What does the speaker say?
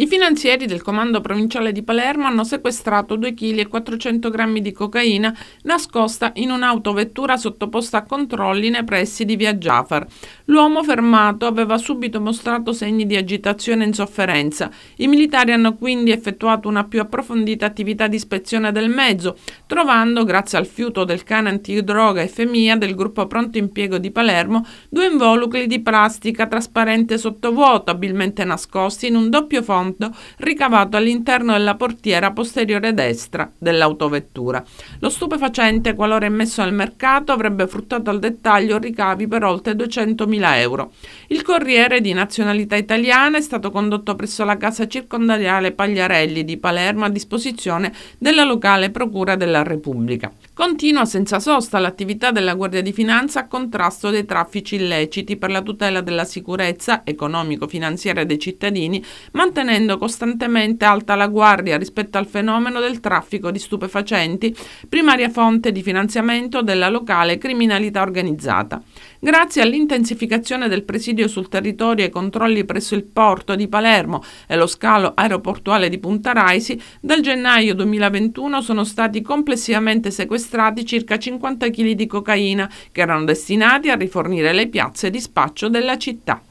I finanzieri del Comando Provinciale di Palermo hanno sequestrato 2,4 kg di cocaina nascosta in un'autovettura sottoposta a controlli nei pressi di Via Jafar. L'uomo fermato aveva subito mostrato segni di agitazione e insofferenza. I militari hanno quindi effettuato una più approfondita attività di ispezione del mezzo, trovando, grazie al fiuto del cane antidroga e femia del gruppo Pronto Impiego di Palermo, due involucri di plastica trasparente sottovuoto, abilmente nascosti in un doppio fondo pronto ricavato all'interno della portiera posteriore destra dell'autovettura. Lo stupefacente, qualora immesso al mercato, avrebbe fruttato al dettaglio ricavi per oltre 200.000 euro. Il corriere di nazionalità italiana è stato condotto presso la casa circondariale Pagliarelli di Palermo a disposizione della locale Procura della Repubblica. Continua senza sosta l'attività della Guardia di Finanza a contrasto dei traffici illeciti per la tutela della sicurezza economico-finanziaria dei cittadini, mantenendo tenendo costantemente alta la guardia rispetto al fenomeno del traffico di stupefacenti, primaria fonte di finanziamento della locale criminalità organizzata. Grazie all'intensificazione del presidio sul territorio e ai controlli presso il porto di Palermo e lo scalo aeroportuale di Punta Raisi, dal gennaio 2021 sono stati complessivamente sequestrati circa 50 kg di cocaina che erano destinati a rifornire le piazze di spaccio della città.